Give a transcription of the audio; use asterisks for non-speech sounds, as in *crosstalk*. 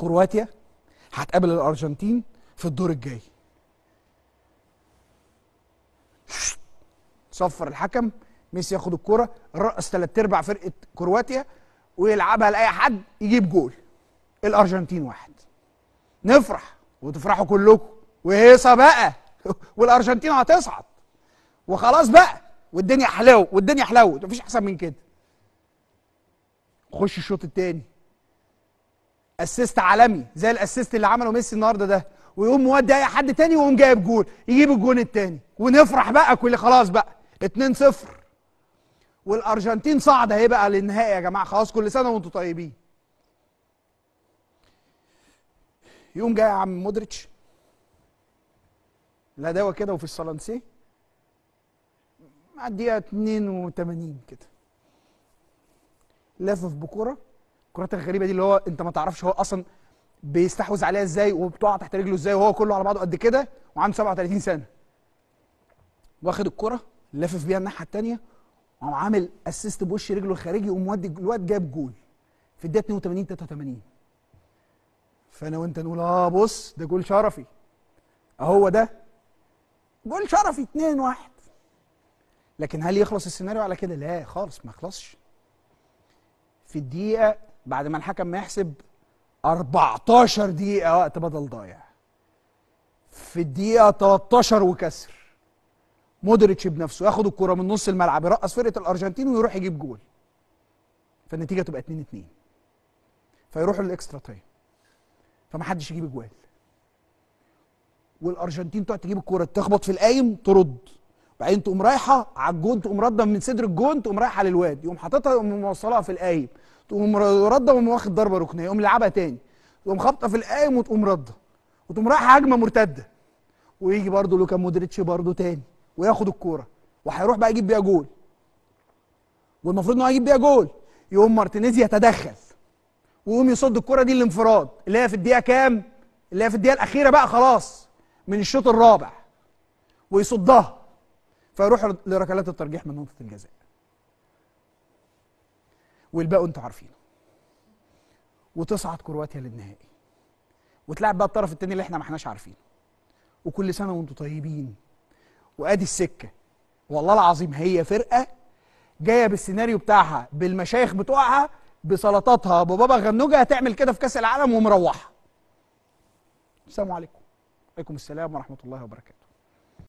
كرواتيا هتقابل الارجنتين في الدور الجاي صفر الحكم ميسي ياخد الكرة رقص ثلاث ارباع فرقه كرواتيا ويلعبها لاي حد يجيب جول الارجنتين واحد نفرح وتفرحوا كلكم وهيصه بقى *laughs* والارجنتين هتصعد وخلاص بقى والدنيا حلو والدنيا حلوت مفيش احسن من كده خش الشوط الثاني اسيست عالمي زي الاسيست اللي عمله ميسي النهارده ده ويقوم مودي اي حد تاني ويقوم جايب جول يجيب الجول التاني ونفرح بقى كل خلاص بقى 2-0 والارجنتين صعد اهي بقى للنهائي يا جماعه خلاص كل سنه وانتم طيبين يقوم جاي يا عم مودريتش لا دواء كده وفي الصلانسيه الدقيقه 82 كده لافف بكره الكرات الغريبه دي اللي هو انت ما تعرفش هو اصلا بيستحوذ عليها ازاي وبتقع تحت رجله ازاي وهو كله على بعضه قد كده وعنده 37 سنه واخد الكره لافف بيها الناحيه الثانيه وعامل اسيست بوش رجله الخارجي ومودي الواد جاب جول في الدقيقه 82 83 فانا وانت نقول اه بص ده جول شرفي اهو ده جول شرفي 2 1 لكن هل يخلص السيناريو على كده؟ لا خالص ما يخلصش في الدقيقة بعد ما الحكم ما يحسب 14 دقيقة وقت بدل ضايع في الدقيقة 13 وكسر مودريتش بنفسه ياخد الكرة من نص الملعب يرقص فرقة الأرجنتين ويروح يجيب جول فالنتيجة تبقى 2 2 فيروحوا للإكسترا تايم فمحدش يجيب جوال والأرجنتين تقعد تجيب الكرة تخبط في القايم ترد بعدين تقوم رايحه على الجون تقوم رده من صدر الجون تقوم رايحه للواد يقوم حاططها يقوم موصلها في القايم تقوم رده وقوم واخد ضربه ركنيه يقوم لعبها تاني تقوم خابطه في القايم وتقوم رده وتقوم رايحه هجمه مرتده ويجي برده لوكا مودريتش برده تاني وياخد الكوره وهيروح بقى يجيب بيها جول والمفروض ان هو هيجيب بيها جول يقوم مارتينيز يتدخل ويقوم يصد الكوره دي الانفراد اللي هي في الدقيقه كام اللي هي في الدقيقه الاخيره بقى خلاص من الشوط الرابع ويصدها فيروح لركلات الترجيح من نقطه الجزاء والباقي انتوا عارفينه وتصعد كرواتيا للنهائي وتلعب بقى الطرف التاني اللي احنا ما احناش عارفينه وكل سنه وانتوا طيبين وادي السكه والله العظيم هي فرقه جايه بالسيناريو بتاعها بالمشايخ بتوعها بسلطاتها ببابا غنوجه هتعمل كده في كاس العالم ومروحه السلام عليكم وعليكم السلام ورحمه الله وبركاته